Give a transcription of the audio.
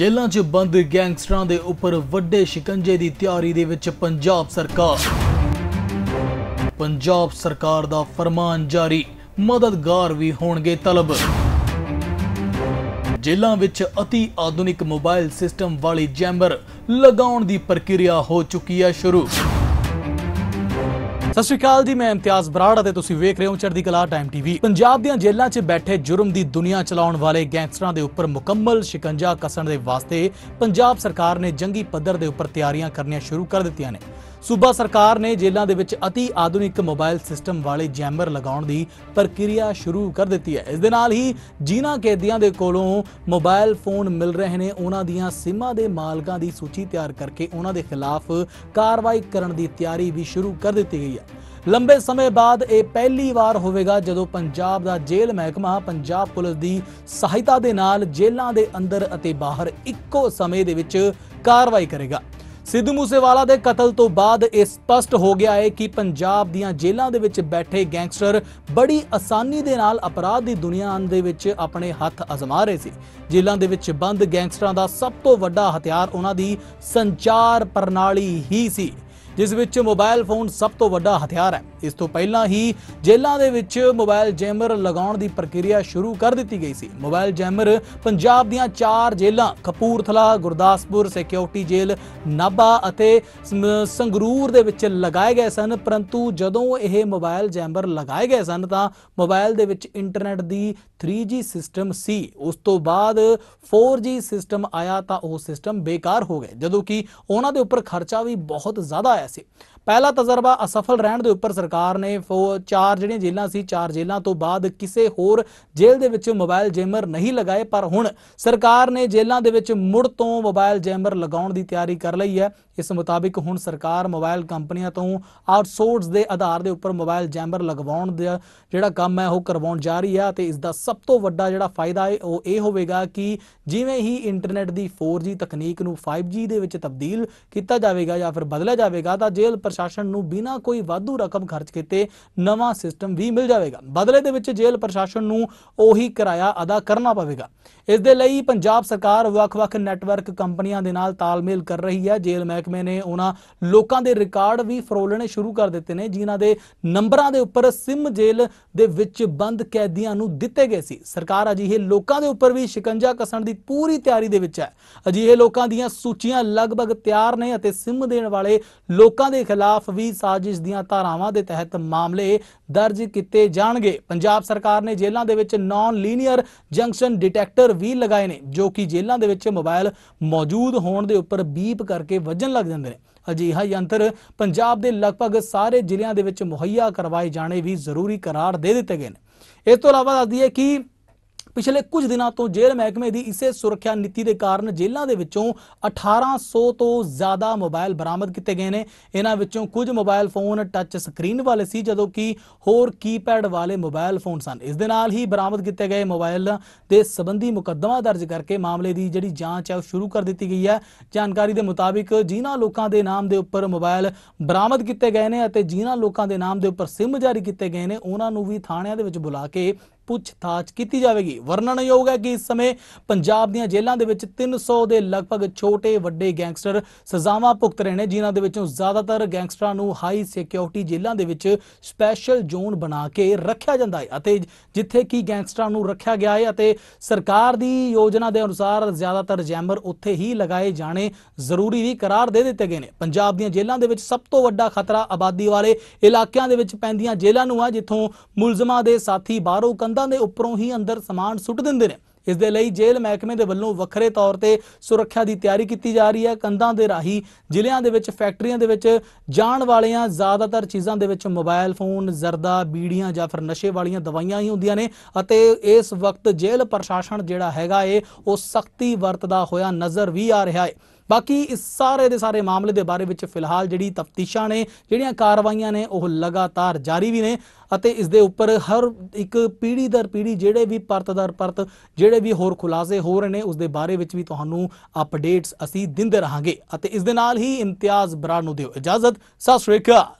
ਜੇਲ੍ਹਾਂ 'ਚ ਬੰਦ ਗੈਂਗਸਟਰਾਂ ਦੇ ਉੱਪਰ ਵੱਡੇ ਸ਼ਿਕੰਜੇ ਦੀ ਤਿਆਰੀ ਦੇ ਵਿੱਚ ਪੰਜਾਬ ਸਰਕਾਰ ਪੰਜਾਬ ਸਰਕਾਰ ਦਾ ਫਰਮਾਨ ਜਾਰੀ ਮਦਦਗਾਰ ਵੀ ਹੋਣਗੇ ਤਲਬ ਜੇਲ੍ਹਾਂ ਵਿੱਚ অতি ਆਧੁਨਿਕ ਮੋਬਾਈਲ ਸਿਸਟਮ ਵਾਲੀ ਜੈਂਬਰ ਲਗਾਉਣ ਦੀ ਪ੍ਰਕਿਰਿਆ ਹੋ ਚੁੱਕੀ ਹੈ ਸ਼ੁਰੂ ਸਤਿ ਸ਼੍ਰੀ ਅਕਾਲ ਜੀ ਮੈਂ ਇਮਤੀਆਜ਼ ਬਰਾੜ ਅਤੇ ਤੁਸੀਂ ਵੇਖ ਰਹੇ ਹੋ ਚੜ੍ਹਦੀ ਕਲਾ ਟਾਈਮ ਟੀਵੀ ਪੰਜਾਬ ਦੀਆਂ ਜੇਲ੍ਹਾਂ 'ਚ ਬੈਠੇ ਜੁਰਮ ਦੀ ਦੁਨੀਆ ਚਲਾਉਣ ਵਾਲੇ ਗੈਂਗਸਟਰਾਂ ਦੇ ਉੱਪਰ ਮੁਕੰਮਲ ਸ਼ਿਕੰਜਾ ਕਸਣ ਦੇ ਵਾਸਤੇ ਪੰਜਾਬ ਸਰਕਾਰ ਨੇ ਜੰਗੀ ਪੱਧਰ ਦੇ ਉੱਪਰ ਤਿਆਰੀਆਂ ਕਰਨੀਆਂ ਸ਼ੁਰੂ ਕਰ ਦਿੱਤੀਆਂ ਨੇ ਸੂਬਾ ਸਰਕਾਰ ਨੇ ਜੇਲ੍ਹਾਂ ਦੇ ਵਿੱਚ ਅਤੀ ਆਧੁਨਿਕ ਮੋਬਾਈਲ ਸਿਸਟਮ ਵਾਲੇ ਜੈਮਰ ਲਗਾਉਣ ਦੀ ਪ੍ਰਕਿਰਿਆ ਸ਼ੁਰੂ ਕਰ ਦਿੱਤੀ ਹੈ ਇਸ ਦੇ ਨਾਲ ਹੀ ਜਿਨ੍ਹਾਂ ਕੈਦੀਆਂ ਦੇ ਕੋਲੋਂ ਮੋਬਾਈਲ ਫੋਨ ਮਿਲ ਰਹੇ ਨੇ ਉਹਨਾਂ ਦੀਆਂ ਸਿਮਾਂ ਦੇ ਮਾਲਕਾਂ ਦੀ ਸੂਚੀ ਤਿਆਰ ਕਰਕੇ ਉਹਨਾਂ ਦੇ ਖਿਲਾਫ ਕਾਰਵਾਈ ਕਰਨ ਦੀ ਤਿਆਰੀ ਵੀ ਸ਼ੁਰੂ ਕਰ ਦਿੱਤੀ ਗਈ ਹੈ ਲੰਬੇ ਸਮੇਂ ਬਾਅਦ ਇਹ ਪਹਿਲੀ ਵਾਰ ਹੋਵੇਗਾ ਜਦੋਂ ਪੰਜਾਬ ਦਾ ਜੇਲ੍ਹ ਮਹਿਕਮਾ ਪੰਜਾਬ ਪੁਲਿਸ ਦੀ ਸਹਾਇਤਾ ਦੇ ਨਾਲ ਜੇਲ੍ਹਾਂ ਦੇ ਅੰਦਰ ਅਤੇ ਬਾਹਰ ਇੱਕੋ ਸਮੇਂ ਦੇ ਵਿੱਚ ਕਾਰਵਾਈ ਕਰੇਗਾ ਸਿੱਧੂ ਮੂਸੇਵਾਲਾ ਦੇ ਕਤਲ ਤੋਂ ਬਾਅਦ ਇਹ ਸਪਸ਼ਟ ਹੋ ਗਿਆ ਹੈ ਕਿ ਪੰਜਾਬ ਦੀਆਂ ਜੇਲ੍ਹਾਂ ਦੇ ਵਿੱਚ ਬੈਠੇ ਗੈਂਗਸਟਰ ਬੜੀ ਆਸਾਨੀ ਦੇ ਨਾਲ ਅਪਰਾਧ ਦੀ ਦੁਨੀਆ ਦੇ ਵਿੱਚ ਆਪਣੇ ਹੱਥ ਅਜ਼ਮਾ ਰਹੇ ਸੀ ਜੇਲ੍ਹਾਂ ਦੇ ਵਿੱਚ ਬੰਦ ਗੈਂਗਸਟਰਾਂ ਦਾ ਸਭ ਤੋਂ ਵੱਡਾ ਹਥਿਆਰ ਉਹਨਾਂ ਦੀ ਸੰਚਾਰ ਪ੍ਰਣਾਲੀ ਹੀ ਸੀ ਜਿਸ ਵਿੱਚ ਮੋਬਾਈਲ ਫੋਨ ਸਭ ਤੋਂ ਵੱਡਾ ਹਥਿਆਰ ਹੈ ਇਸ ਤੋਂ ਪਹਿਲਾਂ ਹੀ ਜੇਲ੍ਹਾਂ ਦੇ ਵਿੱਚ ਮੋਬਾਈਲ ਜੈਮਰ ਲਗਾਉਣ ਦੀ ਪ੍ਰਕਿਰਿਆ ਸ਼ੁਰੂ ਕਰ ਦਿੱਤੀ ਗਈ ਸੀ ਮੋਬਾਈਲ ਜੈਮਰ ਪੰਜਾਬ ਦੀਆਂ ਚਾਰ ਜੇਲ੍ਹਾਂ ਕਪੂਰਥਲਾ ਗੁਰਦਾਸਪੁਰ ਸਿਕਿਉਰਿਟੀ ਜੇਲ੍ਹ ਨਾਬਾ ਅਤੇ ਸੰਗਰੂਰ ਦੇ ਵਿੱਚ ਲਗਾਏ ਗਏ ਸਨ ਪਰੰਤੂ ਜਦੋਂ ਇਹ ਮੋਬਾਈਲ ਜੈਮਰ ਲਗਾਏ ਗਏ ਸਨ ਤਾਂ ਮੋਬਾਈਲ ਦੇ ਵਿੱਚ ਇੰਟਰਨੈਟ ਦੀ 3G ਸਿਸਟਮ ਸੀ ਉਸ ਤੋਂ ਬਾਅਦ 4G ਸਿਸਟਮ ਆਇਆ ਤਾਂ ਉਹ ਸਿਸਟਮ ਬੇਕਾਰ ਹੋ ਗਏ ਜਦੋਂ ਕਿ ਉਹਨਾਂ ਦੇ ਉੱਪਰ ਖਰਚਾ ਵੀ ਬਹੁਤ ਜ਼ਿਆਦਾ ਆਇਆ ਸੀ ਪਹਿਲਾ ਤਜਰਬਾ ਅਸਫਲ ਰਹਿਣ ਦੇ ਉੱਪਰ ਸਰਕਾਰ ਨੇ ਚਾਰ ਜਿਹੜੀਆਂ ਜੇਲਾਂ ਸੀ ਚਾਰ ਜੇਲਾਂ ਤੋਂ ਬਾਅਦ ਕਿਸੇ ਹੋਰ ਜੇਲ੍ਹ ਦੇ ਵਿੱਚ ਮੋਬਾਈਲ ਜੈਮਰ ਨਹੀਂ ਲਗਾਏ ਪਰ ਹੁਣ ਸਰਕਾਰ ਨੇ ਜੇਲ੍ਹਾਂ ਦੇ ਵਿੱਚ ਮੁੜ ਤੋਂ ਮੋਬਾਈਲ ਜੈਮਰ ਲਗਾਉਣ ਦੀ ਤਿਆਰੀ ਕਰ ਲਈ ਹੈ ਇਸ ਮੁਤਾਬਿਕ ਹੁਣ ਸਰਕਾਰ ਮੋਬਾਈਲ ਕੰਪਨੀਆਂ ਤੋਂ ਆਊਟਸੋਰਸ ਦੇ ਆਧਾਰ ਦੇ ਉੱਪਰ ਮੋਬਾਈਲ ਜੈਮਰ ਲਗਵਾਉਣ ਦਾ ਜਿਹੜਾ ਕੰਮ ਹੈ ਉਹ ਕਰਵਾਉਣ ਜਾ ਰਹੀ ਹੈ ਤੇ ਇਸ ਦਾ ਸਭ ਤੋਂ ਵੱਡਾ ਜਿਹੜਾ ਫਾਇਦਾ ਹੈ ਉਹ ਇਹ ਹੋਵੇਗਾ ਕਿ ਜਿਵੇਂ ਹੀ ਇੰਟਰਨੈਟ ਦੀ 4G ਤਕਨੀਕ ਨੂੰ 5G ਦੇ ਵਿੱਚ ਤਬਦੀਲ ਕੀਤਾ ਜਾਵੇਗਾ ਜਾਂ ਫਿਰ ਬਦਲਿਆ ਜਾਵੇਗਾ ਜ਼ਿਆਦਾ ਜੇਲ੍ਹ ਪ੍ਰਸ਼ਾਸਨ ਨੂੰ ਬਿਨਾਂ ਕੋਈ ਵਾਧੂ ਰਕਮ ਖਰਚ ਕੀਤੇ ਨਵਾਂ ਸਿਸਟਮ ਵੀ ਮਿਲ ਜਾਵੇਗਾ ਬਦਲੇ ਦੇ ਵਿੱਚ ਜੇਲ੍ਹ ਪ੍ਰਸ਼ਾਸਨ ਨੂੰ ਉਹੀ ਕਿਰਾਇਆ ਅਦਾ ਕਰਨਾ ਪਵੇਗਾ ਇਸ ਦੇ ਲਈ ਪੰਜਾਬ ਸਰਕਾਰ ਵੱਖ-ਵੱਖ ਨੈਟਵਰਕ ਕੰਪਨੀਆਂ ਦੇ ਨਾਲ ਤਾਲਮੇਲ ਕਰ ਰਹੀ ਹੈ ਜੇਲ੍ਹ ਮਹਿਕਮੇ ਨੇ ਉਹਨਾਂ ਲੋਕਾਂ ਦੇ ਰਿਕਾਰਡ ਵੀ ਫਰੋਲਣੇ ਸ਼ੁਰੂ ਕਰ ਦਿੱਤੇ ਨੇ ਜਿਨ੍ਹਾਂ ਦੇ ਨੰਬਰਾਂ ਦੇ ਉੱਪਰ ਸਿਮ ਜੇਲ੍ਹ ਦੇ ਵਿੱਚ ਬੰਦ ਕੈਦੀਆਂ ਨੂੰ ਦਿੱਤੇ ਗਏ ਸੀ ਸਰਕਾਰ ਅਜਿਹੇ ਲੋਕਾਂ ਦੇ ਉੱਪਰ ਵੀ ਸ਼ਿਕੰਜਾ ਕਸਣ ਦੀ ਪੂਰੀ ਤਿਆਰੀ ਦੇ ਵਿੱਚ ਹੈ ਅਜਿਹੇ ਲੋਕਾਂ ਦੀਆਂ ਸੂਚੀਆਂ ਲਗਭਗ ਤਿਆਰ ਨੇ ਅਤੇ ਸਿਮ ਦੇਣ ਵਾਲੇ ਲੋਕਾਂ ਦੇ ਖਿਲਾਫ ਵੀ ਸਾਜ਼ਿਸ਼ ਦੀਆਂ ਧਾਰਾਵਾਂ ਦੇ ਤਹਿਤ ਮਾਮਲੇ ਦਰਜ ਕੀਤੇ ਜਾਣਗੇ ਪੰਜਾਬ ਸਰਕਾਰ ਨੇ ਜੇਲ੍ਹਾਂ ਦੇ ਵਿੱਚ ਨਾਨ ਲੀਨੀਅਰ ਜੰਕਸ਼ਨ ਡਿਟੈਕਟਰ ਵੀ ਲਗਾਏ ਨੇ ਜੋ ਕਿ ਜੇਲ੍ਹਾਂ ਦੇ ਵਿੱਚ ਮੋਬਾਈਲ ਮੌਜੂਦ ਹੋਣ ਦੇ ਉੱਪਰ ਬੀਪ ਕਰਕੇ ਵੱਜਣ ਲੱਗ ਜਾਂਦੇ ਨੇ ਅਜਿਹਾ ਯੰਤਰ ਪੰਜਾਬ ਦੇ ਲਗਭਗ ਸਾਰੇ ਜ਼ਿਲ੍ਹਿਆਂ ਦੇ ਵਿੱਚ ਮੁਹੱਈਆ ਕਰਵਾਏ ਜਾਣੇ ਵੀ ਜ਼ਰੂਰੀ ਕਰਾਰ ਦੇ ਦਿੱਤੇ ਗਏ ਨੇ ਇਸ ਤੋਂ ਇਲਾਵਾ ਦੱਸਦੀ ਹੈ ਕਿ ਪਿਛਲੇ ਕੁਝ ਦਿਨਾਂ ਤੋਂ ਜੇਲ੍ਹ ਮਹਿਕਮੇ ਦੀ ਇਸੇ ਸੁਰੱਖਿਆ ਨੀਤੀ ਦੇ ਕਾਰਨ ਜੇਲ੍ਹਾਂ ਦੇ ਵਿੱਚੋਂ 1800 ਤੋਂ ਜ਼ਿਆਦਾ ਮੋਬਾਈਲ ਬਰਾਮਦ ਕੀਤੇ ਗਏ ਨੇ ਇਹਨਾਂ ਵਿੱਚੋਂ ਕੁਝ ਮੋਬਾਈਲ ਫੋਨ ਟੱਚ ਸਕਰੀਨ ਵਾਲੇ ਸੀ ਜਦੋਂ ਕਿ ਹੋਰ ਕੀਪੈਡ ਵਾਲੇ ਮੋਬਾਈਲ ਫੋਨ ਸਨ ਇਸ ਦੇ ਨਾਲ ਹੀ ਬਰਾਮਦ ਕੀਤੇ ਗਏ ਮੋਬਾਈਲ ਦੇ ਸੰਬੰਧੀ ਮੁਕੱਦਮਾ ਦਰਜ ਕਰਕੇ ਮਾਮਲੇ ਦੀ ਜਿਹੜੀ ਜਾਂਚ ਹੈ ਉਹ ਸ਼ੁਰੂ ਕਰ ਦਿੱਤੀ ਗਈ ਹੈ ਜਾਣਕਾਰੀ ਦੇ ਮੁਤਾਬਿਕ ਜਿਨ੍ਹਾਂ ਲੋਕਾਂ ਦੇ ਨਾਮ ਦੇ ਉੱਪਰ ਮੋਬਾਈਲ ਬਰਾਮਦ ਕੀਤੇ ਗਏ ਨੇ ਅਤੇ ਜਿਨ੍ਹਾਂ ਲੋਕਾਂ ਦੇ ਨਾਮ ਦੇ ਉੱਪਰ ਸਿਮ ਜਾਰੀ ਕੀਤੇ ਗਏ ਨੇ ਉਹਨਾਂ ਨੂੰ ਵੀ ਥਾਣਿਆਂ ਦੇ ਵਿੱਚ ਬੁਲਾ ਕੇ ਪੁੱਛਤਾਛ ਕੀਤੀ ਜਾਵੇਗੀ ਵਰਣਨਯੋਗ ਹੈ ਕਿ ਇਸ ਸਮੇਂ ਪੰਜਾਬ ਦੀਆਂ ਜੇਲ੍ਹਾਂ ਦੇ ਵਿੱਚ 300 ਦੇ ਲਗਭਗ ਛੋਟੇ ਵੱਡੇ ਗੈਂਗਸਟਰ ਸਜ਼ਾਵਾਂ ਭੁਗਤ ਰਹੇ ਨੇ ਜਿਨ੍ਹਾਂ ਦੇ ਵਿੱਚੋਂ ਜ਼ਿਆਦਾਤਰ ਗੈਂਗਸਟਰਾਂ ਨੂੰ ਹਾਈ ਸਿਕਿਉਰਿਟੀ ਜੇਲ੍ਹਾਂ ਦੇ ਵਿੱਚ ਸਪੈਸ਼ਲ ਜ਼ੋਨ ਬਣਾ ਕੇ ਰੱਖਿਆ ਜਾਂਦਾ ਹੈ ਅਤੇ ਜਿੱਥੇ ਕਿ ਗੈਂਗਸਟਰਾਂ ਨੂੰ ਰੱਖਿਆ ਗਿਆ ਹੈ ਅਤੇ ਸਰਕਾਰ ਦੀ ਯੋਜਨਾ ਦੇ ਅਨੁਸਾਰ ਜ਼ਿਆਦਾਤਰ ਜੈਮਰ ਉੱਥੇ ਹੀ ਲਗਾਏ ਜਾਣੇ ਜ਼ਰੂਰੀ ਵੀ ਕਰਾਰ ਦੇ ਦਿੱਤੇ ਗਏ ਨੇ ਪੰਜਾਬ ਦੀਆਂ ਜੇਲ੍ਹਾਂ ਦੇ ਵਿੱਚ ਸਭ ਤੋਂ ਵੱਡਾ ਖਤਰਾ ਆਬਾਦੀ ਵਾਲੇ ਇਲਾਕਿਆਂ ਦੇ ਵਿੱਚ ਪੈਂਦੀਆਂ ਜੇਲ੍ਹਾਂ ਨੂੰ ਆ ਜਿੱਥੋਂ ਮੁਲਜ਼ਮਾਂ ਦੇ ਸਾਥੀ ਬਾਹਰੋਂ ਕੰਧ ਕੰਧਾਂ ਦੇ ਉੱਪਰੋਂ ਹੀ ਅੰਦਰ ਸਮਾਨ ਸੁੱਟ ਦਿੰਦੇ ਨੇ ਇਸ ਦੇ ਲਈ ਜੇਲ੍ਹ ਮਹਿਕਮੇ ਦੇ ਵੱਲੋਂ ਵੱਖਰੇ ਤੌਰ ਤੇ ਸੁਰੱਖਿਆ ਦੀ ਤਿਆਰੀ ਕੀਤੀ ਜਾ ਰਹੀ ਹੈ ਕੰਧਾਂ ਦੇ ਰਾਹੀ ਜ਼ਿਲ੍ਹਿਆਂ ਦੇ ਵਿੱਚ ਫੈਕਟਰੀਆਂ ਦੇ ਵਿੱਚ ਜਾਣ ਵਾਲੀਆਂ ਜ਼ਿਆਦਾਤਰ ਚੀਜ਼ਾਂ ਦੇ ਵਿੱਚ ਮੋਬਾਈਲ ਫੋਨ ਜ਼ਰਦਾ ਬੀੜੀਆਂ ਜਾਂ ਫਿਰ ਨਸ਼ੇ ਵਾਲੀਆਂ ਦਵਾਈਆਂ ਹੀ ਹੁੰਦੀਆਂ ਨੇ ਅਤੇ ਇਸ ਵਕਤ ਜੇਲ੍ਹ ਪ੍ਰਸ਼ਾਸਨ ਜਿਹੜਾ ਹੈਗਾ ਏ ਉਹ ਸਖਤੀ ਵਰਤਦਾ ਹੋਇਆ ਨਜ਼ਰ ਵੀ ਆ ਰਿਹਾ ਹੈ ਬਾਕੀ ਇਸ ਸਾਰੇ ਦੇ ਸਾਰੇ ਮਾਮਲੇ ਦੇ ਬਾਰੇ ਵਿੱਚ ਫਿਲਹਾਲ ਜਿਹੜੀ ਤਫਤੀਸ਼ਾਂ ਨੇ ਜਿਹੜੀਆਂ ਕਾਰਵਾਈਆਂ ਨੇ ਉਹ ਲਗਾਤਾਰ ਜਾਰੀ ਵੀ ਨੇ ਅਤੇ ਇਸ ਦੇ ਉੱਪਰ ਹਰ ਇੱਕ ਪੀੜੀ ਦਰ ਪੀੜੀ ਜਿਹੜੇ ਵੀ ਪਰਤ ਦਰ ਪਰਤ ਜਿਹੜੇ ਵੀ ਹੋਰ ਖੁਲਾਸੇ ਹੋ ਰਹੇ ਨੇ ਉਸ ਦੇ ਬਾਰੇ ਵਿੱਚ ਵੀ ਤੁਹਾਨੂੰ ਅਪਡੇਟਸ ਅਸੀਂ ਦਿੰਦੇ ਰਹਾਂਗੇ ਅਤੇ ਇਸ ਦੇ ਨਾਲ ਹੀ ਇਮਤਿਆਜ਼ ਬਰਾੜ ਨੂੰ ਦਿਓ ਇਜਾਜ਼ਤ ਸਤਿ ਸ੍ਰੀ ਅਕਾਲ